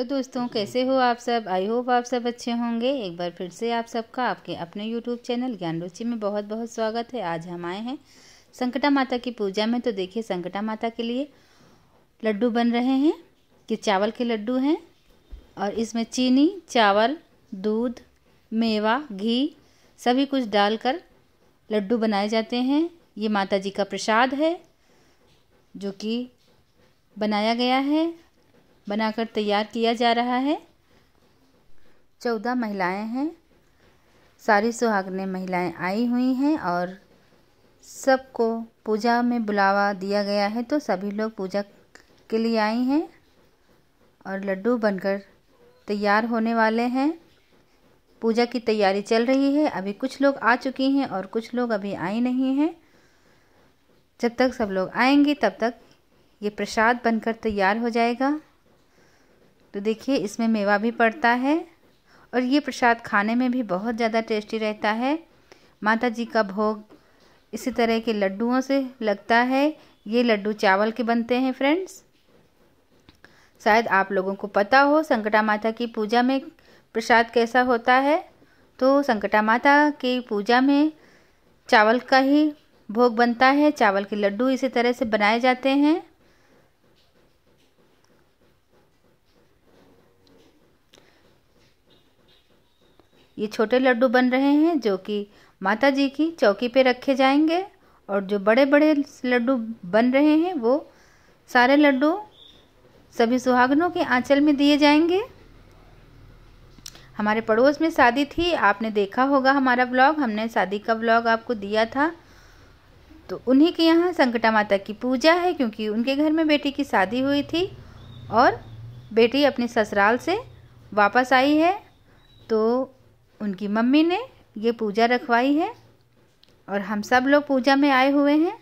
hello दोस्तों कैसे हो आप सब आई होप आप सब अच्छे होंगे एक बार फिर से आप सबका आपके अपने यूट्यूब चैनल ज्ञान रुचि में बहुत बहुत स्वागत है आज हम आए हैं संकटा माता की पूजा में तो देखिए संकटा माता के लिए लड्डू बन रहे हैं कि चावल के लड्डू हैं और इसमें चीनी चावल दूध मेवा घी सभी कुछ डालकर लड्डू बनाए जाते हैं ये माता जी का प्रसाद है जो कि बनाया गया है बनाकर तैयार किया जा रहा है चौदह महिलाएं हैं सारी सुहागने महिलाएं आई हुई हैं और सबको पूजा में बुलावा दिया गया है तो सभी लोग पूजा के लिए आई हैं और लड्डू बनकर तैयार होने वाले हैं पूजा की तैयारी चल रही है अभी कुछ लोग आ चुकी हैं और कुछ लोग अभी आई नहीं हैं जब तक सब लोग आएंगे तब तक ये प्रसाद बनकर तैयार हो जाएगा तो देखिए इसमें मेवा भी पड़ता है और ये प्रसाद खाने में भी बहुत ज़्यादा टेस्टी रहता है माता जी का भोग इसी तरह के लड्डुओं से लगता है ये लड्डू चावल के बनते हैं फ्रेंड्स शायद आप लोगों को पता हो संकटा माता की पूजा में प्रसाद कैसा होता है तो संकटा माता की पूजा में चावल का ही भोग बनता है चावल के लड्डू इसी तरह से बनाए जाते हैं ये छोटे लड्डू बन रहे हैं जो कि माता जी की चौकी पे रखे जाएंगे और जो बड़े बड़े लड्डू बन रहे हैं वो सारे लड्डू सभी सुहागनों के आंचल में दिए जाएंगे हमारे पड़ोस में शादी थी आपने देखा होगा हमारा ब्लॉग हमने शादी का ब्लॉग आपको दिया था तो उन्हीं के यहाँ संकटा माता की पूजा है क्योंकि उनके घर में बेटी की शादी हुई थी और बेटी अपने ससुराल से वापस आई है तो उनकी मम्मी ने ये पूजा रखवाई है और हम सब लोग पूजा में आए हुए हैं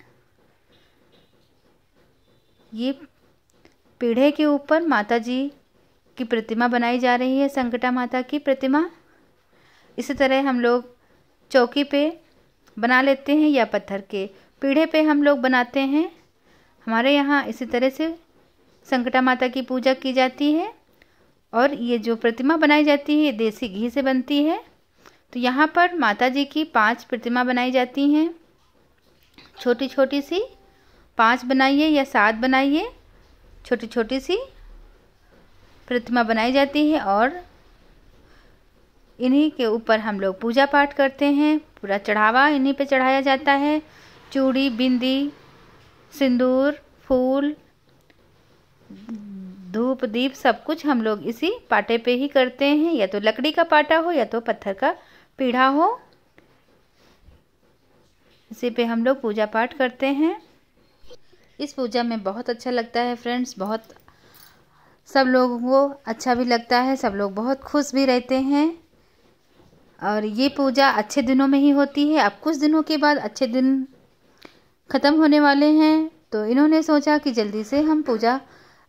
ये पीढ़े के ऊपर माता जी की प्रतिमा बनाई जा रही है संकटा माता की प्रतिमा इसी तरह हम लोग चौकी पे बना लेते हैं या पत्थर के पीढ़े पे हम लोग बनाते हैं हमारे यहाँ इसी तरह से संकटा माता की पूजा की जाती है और ये जो प्रतिमा बनाई जाती है ये देसी घी से बनती है तो यहाँ पर माता जी की पांच प्रतिमा बनाई जाती हैं छोटी छोटी सी पांच बनाइए या सात बनाइए छोटी छोटी सी प्रतिमा बनाई जाती है और इन्हीं के ऊपर हम लोग पूजा पाठ करते हैं पूरा चढ़ावा इन्हीं पे चढ़ाया जाता है चूड़ी बिंदी सिंदूर फूल धूप दीप सब कुछ हम लोग इसी पाटे पे ही करते हैं या तो लकड़ी का पाटा हो या तो पत्थर का पीढ़ा हो इसी पे हम लोग पूजा पाठ करते हैं इस पूजा में बहुत अच्छा लगता है फ्रेंड्स बहुत सब लोगों को अच्छा भी लगता है सब लोग बहुत खुश भी रहते हैं और ये पूजा अच्छे दिनों में ही होती है अब कुछ दिनों के बाद अच्छे दिन ख़त्म होने वाले हैं तो इन्होंने सोचा कि जल्दी से हम पूजा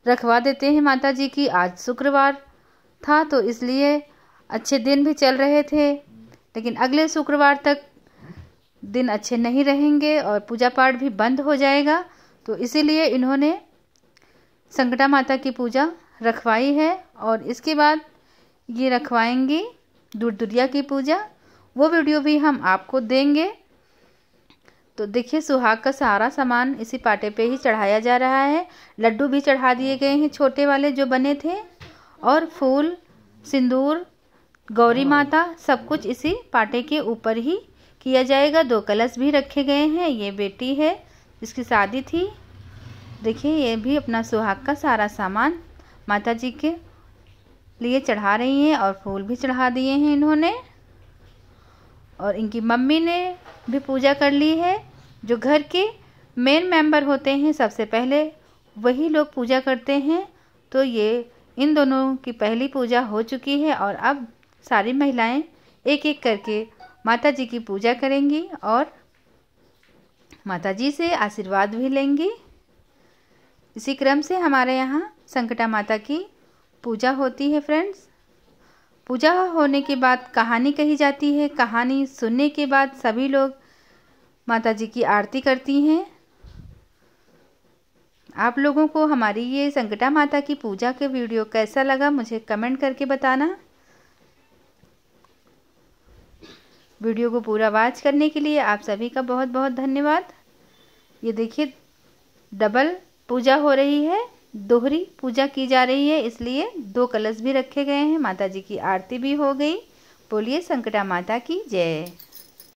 रखवा देते हैं माता जी की आज शुक्रवार था तो इसलिए अच्छे दिन भी चल रहे थे लेकिन अगले शुक्रवार तक दिन अच्छे नहीं रहेंगे और पूजा पाठ भी बंद हो जाएगा तो इसीलिए इन्होंने संकटा माता की पूजा रखवाई है और इसके बाद ये रखवाएंगी दूर दुरिया की पूजा वो वीडियो भी हम आपको देंगे तो देखिए सुहाग का सारा सामान इसी पाटे पे ही चढ़ाया जा रहा है लड्डू भी चढ़ा दिए गए हैं छोटे वाले जो बने थे और फूल सिंदूर गौरी माता सब कुछ इसी पाटे के ऊपर ही किया जाएगा दो कलश भी रखे गए हैं ये बेटी है जिसकी शादी थी देखिए ये भी अपना सुहाग का सारा सामान माता जी के लिए चढ़ा रही हैं और फूल भी चढ़ा दिए हैं इन्होंने और इनकी मम्मी ने भी पूजा कर ली है जो घर के मेन मेंबर होते हैं सबसे पहले वही लोग पूजा करते हैं तो ये इन दोनों की पहली पूजा हो चुकी है और अब सारी महिलाएं एक एक करके माता जी की पूजा करेंगी और माता जी से आशीर्वाद भी लेंगी इसी क्रम से हमारे यहाँ संकटा माता की पूजा होती है फ्रेंड्स पूजा होने के बाद कहानी कही जाती है कहानी सुनने के बाद सभी लोग माता जी की आरती करती हैं आप लोगों को हमारी ये संकटा माता की पूजा के वीडियो कैसा लगा मुझे कमेंट करके बताना वीडियो को पूरा वॉच करने के लिए आप सभी का बहुत बहुत धन्यवाद ये देखिए डबल पूजा हो रही है दोहरी पूजा की जा रही है इसलिए दो कलश भी रखे गए हैं माता जी की आरती भी हो गई बोलिए संकटा माता की जय